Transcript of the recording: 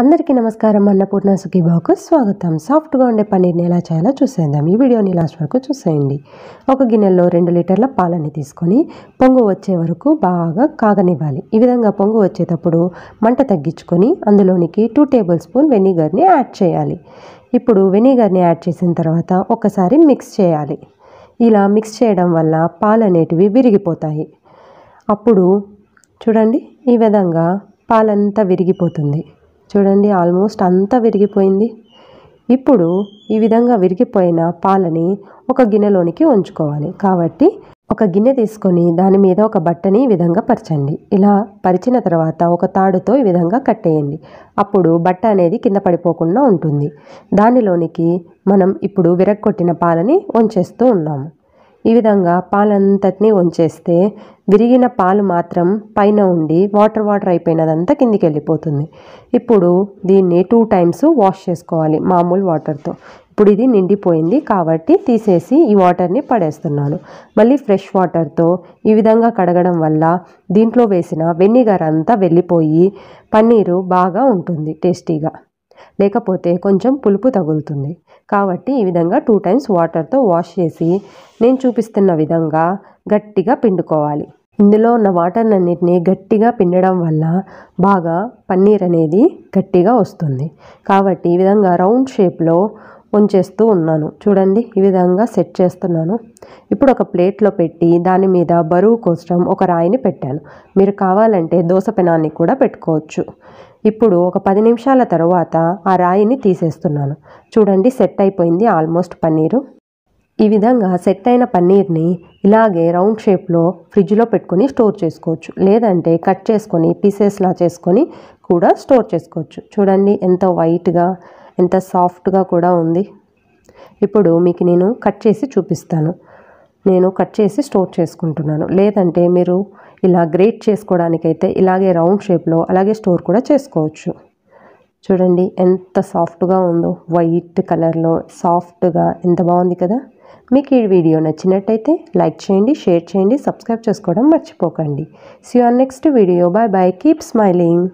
అందరికీ నమస్కారం అన్నపూర్ణ సుఖీబాకు స్వాగతం సాఫ్ట్గా ఉండే పన్నీర్ని ఎలా చేయాలో చూసేద్దాం ఈ వీడియోని లాస్ట్ వరకు చూసేయండి ఒక గిన్నెలో రెండు లీటర్ల పాలని తీసుకొని పొంగు వచ్చే వరకు బాగా కాగనివ్వాలి ఈ విధంగా పొంగు వచ్చేటప్పుడు మంట తగ్గించుకొని అందులోనికి టూ టేబుల్ స్పూన్ వెనిగర్ని యాడ్ చేయాలి ఇప్పుడు వెనిగర్ని యాడ్ చేసిన తర్వాత ఒకసారి మిక్స్ చేయాలి ఇలా మిక్స్ చేయడం వల్ల పాలు అనేటివి విరిగిపోతాయి అప్పుడు చూడండి ఈ విధంగా పాలంతా విరిగిపోతుంది చూడండి ఆల్మోస్ట్ అంతా విరిగిపోయింది ఇప్పుడు ఈ విధంగా విరిగిపోయిన పాలని ఒక గిన్నెలోనికి ఉంచుకోవాలి కాబట్టి ఒక గిన్నె తీసుకొని దాని మీద ఒక బట్టని ఈ విధంగా పరచండి ఇలా పరిచిన తర్వాత ఒక తాడుతో ఈ విధంగా కట్టేయండి అప్పుడు బట్ట అనేది కింద పడిపోకుండా ఉంటుంది దానిలోనికి మనం ఇప్పుడు విరగొట్టిన పాలని ఉంచేస్తూ ఉన్నాము ఈ విధంగా పాలంతటినీ వంచేస్తే విరిగిన పాలు మాత్రం పైన ఉండి వాటర్ వాటర్ అయిపోయినదంతా కిందికి వెళ్ళిపోతుంది ఇప్పుడు దీన్ని టూ టైమ్స్ వాష్ చేసుకోవాలి మామూలు వాటర్తో ఇప్పుడు ఇది నిండిపోయింది కాబట్టి తీసేసి ఈ వాటర్ని పడేస్తున్నాను మళ్ళీ ఫ్రెష్ వాటర్తో ఈ విధంగా కడగడం వల్ల దీంట్లో వేసిన వెనిగర్ అంతా వెళ్ళిపోయి పన్నీరు బాగా ఉంటుంది టేస్టీగా లేకపోతే కొంచెం పులుపు తగులుతుంది కాబట్టి ఈ విధంగా టూ టైమ్స్ వాటర్తో వాష్ చేసి నేను చూపిస్తున్న విధంగా గట్టిగా పిండుకోవాలి ఇందులో ఉన్న వాటర్నన్నిటిని గట్టిగా పిండడం వల్ల బాగా పన్నీర్ అనేది గట్టిగా వస్తుంది కాబట్టి ఈ విధంగా రౌండ్ షేప్లో ఉంచేస్తూ ఉన్నాను చూడండి ఈ విధంగా సెట్ చేస్తున్నాను ఇప్పుడు ఒక ప్లేట్లో పెట్టి దాని మీద బరువు కోసం ఒక రాయిని పెట్టాను మీరు కావాలంటే దోశ పెనాన్ని కూడా పెట్టుకోవచ్చు ఇప్పుడు ఒక పది నిమిషాల తర్వాత ఆ రాయిని తీసేస్తున్నాను చూడండి సెట్ అయిపోయింది ఆల్మోస్ట్ పన్నీరు ఈ విధంగా సెట్ అయిన పన్నీర్ని ఇలాగే రౌండ్ షేప్లో ఫ్రిడ్జ్లో పెట్టుకొని స్టోర్ చేసుకోవచ్చు లేదంటే కట్ చేసుకొని పీసెస్లా చేసుకొని కూడా స్టోర్ చేసుకోవచ్చు చూడండి ఎంత వైట్గా ఎంత సాఫ్ట్గా కూడా ఉంది ఇప్పుడు మీకు నేను కట్ చేసి చూపిస్తాను నేను కట్ చేసి స్టోర్ చేసుకుంటున్నాను లేదంటే మీరు ఇలా గ్రేట్ చేసుకోవడానికైతే ఇలాగే రౌండ్ షేప్లో అలాగే స్టోర్ కూడా చేసుకోవచ్చు చూడండి ఎంత సాఫ్ట్గా ఉందో వైట్ కలర్లో సాఫ్ట్గా ఎంత బాగుంది కదా మీకు ఈ వీడియో నచ్చినట్టయితే లైక్ చేయండి షేర్ చేయండి సబ్స్క్రైబ్ చేసుకోవడం మర్చిపోకండి see our next video bye bye keep smiling